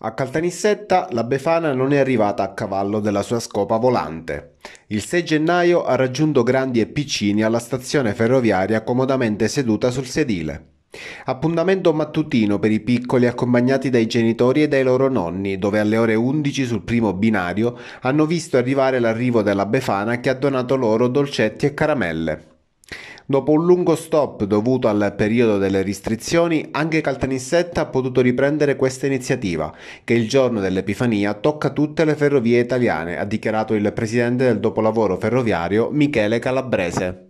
A Caltanissetta la Befana non è arrivata a cavallo della sua scopa volante. Il 6 gennaio ha raggiunto Grandi e Piccini alla stazione ferroviaria comodamente seduta sul sedile. Appuntamento mattutino per i piccoli accompagnati dai genitori e dai loro nonni, dove alle ore 11 sul primo binario hanno visto arrivare l'arrivo della Befana che ha donato loro dolcetti e caramelle. Dopo un lungo stop dovuto al periodo delle restrizioni, anche Caltanissetta ha potuto riprendere questa iniziativa, che il giorno dell'Epifania tocca tutte le ferrovie italiane, ha dichiarato il presidente del dopolavoro ferroviario Michele Calabrese.